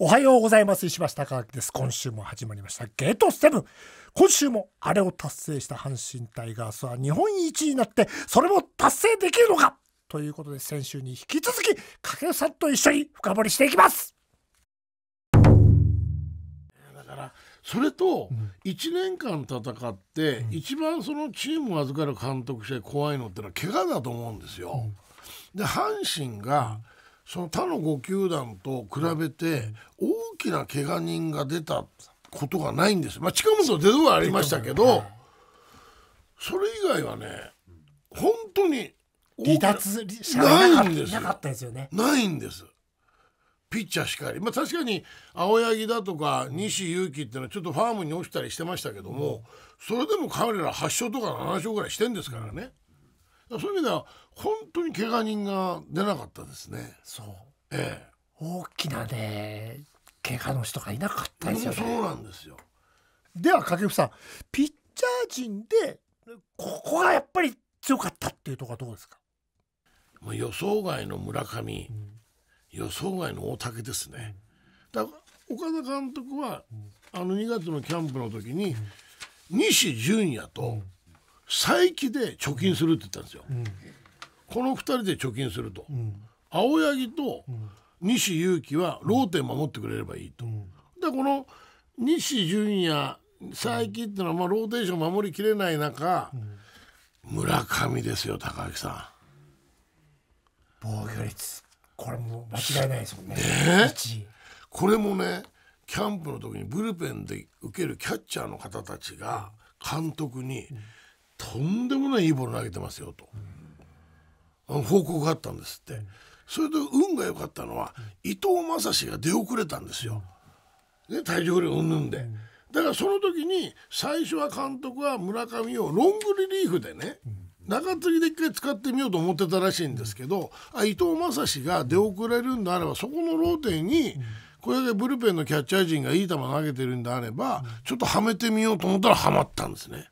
おはようございます石橋貴明です今週も始まりましたゲートセブン今週もあれを達成した阪神タイガースは日本一になってそれも達成できるのかということで先週に引き続き掛けさんと一緒に深掘りしていきますだからそれと1年間戦って一番そのチームを預かる監督者怖いのってのは怪我だと思うんですよ。で阪神が、うんその他の5球団と比べて大きな怪我人が出たことがないんです、まあ、近本出度はありましたけどそれ以外はね本当に離脱しないんですなすよねないんですピッチャーしかり、まあ、確かに青柳だとか西勇輝っていうのはちょっとファームに落ちたりしてましたけども、それでも彼ら8勝とか7勝ぐらいしてんですからね。そういう意味では本当に怪我人が出なかったですね。そう。ええ。大きなね怪我の人がいなかったですよね。そうなんですよ。では掛布さん、ピッチャー陣でここはやっぱり強かったっていうところはどうですか。もう予想外の村上、うん、予想外の大竹ですね。だから岡田監督は、うん、あの2月のキャンプの時に、うん、西純也と、佐伯で貯金するって言ったんですよ、うん、この2人で貯金すると、うん、青柳と西勇輝はローテン守ってくれればいいと、うん、でこの西純也佐伯っていうのはまあローテーション守りきれない中、村上ですよ高木さん防御率これも間違いないですもんね、ね、これもねキャンプの時にブルペンで受けるキャッチャーの方たちが監督に、うんとんでもないいいボール投げてますよと、うん、報告があったんですって、それと運が良かったのは伊藤将司が出遅れたんですよ、ね、体重不良うんんで、だからその時に最初は監督は村上をロングリリーフでね、中継ぎで一回使ってみようと思ってたらしいんですけどあ伊藤将司が出遅れるんであればそこのローテにこれだけブルペンのキャッチャー陣がいい球投げてるんであればちょっとはめてみようと思ったらはまったんですね。